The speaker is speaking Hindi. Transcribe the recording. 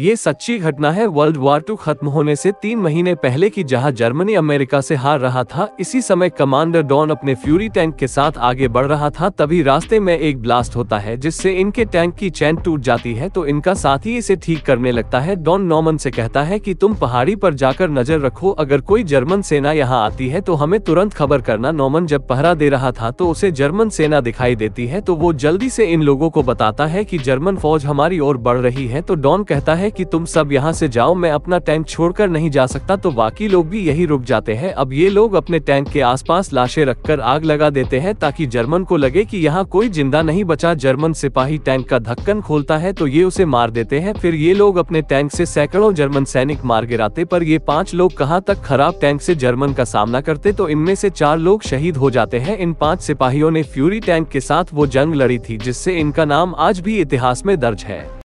ये सच्ची घटना है वर्ल्ड वार टू खत्म होने से तीन महीने पहले की जहां जर्मनी अमेरिका से हार रहा था इसी समय कमांडर डॉन अपने फ्यूरी टैंक के साथ आगे बढ़ रहा था तभी रास्ते में एक ब्लास्ट होता है जिससे इनके टैंक की चैन टूट जाती है तो इनका साथी इसे ठीक करने लगता है डॉन नॉमन से कहता है की तुम पहाड़ी पर जाकर नजर रखो अगर कोई जर्मन सेना यहाँ आती है तो हमें तुरंत खबर करना नॉमन जब पहरा दे रहा था तो उसे जर्मन सेना दिखाई देती है तो वो जल्दी से इन लोगों को बताता है की जर्मन फौज हमारी ओर बढ़ रही है तो डॉन कहता है है कि तुम सब यहाँ से जाओ मैं अपना टैंक छोड़कर नहीं जा सकता तो बाकी लोग भी यही रुक जाते हैं अब ये लोग अपने टैंक के आसपास लाशें रखकर आग लगा देते हैं ताकि जर्मन को लगे कि यहाँ कोई जिंदा नहीं बचा जर्मन सिपाही टैंक का धक्कन खोलता है तो ये उसे मार देते हैं फिर ये लोग अपने टैंक से सैकड़ों जर्मन सैनिक मार गिराते पर ये पांच लोग कहाँ तक खराब टैंक से जर्मन का सामना करते तो इनमें से चार लोग शहीद हो जाते हैं इन पांच सिपाहियों ने फ्यूरी टैंक के साथ वो जंग लड़ी थी जिससे इनका नाम आज भी इतिहास में दर्ज है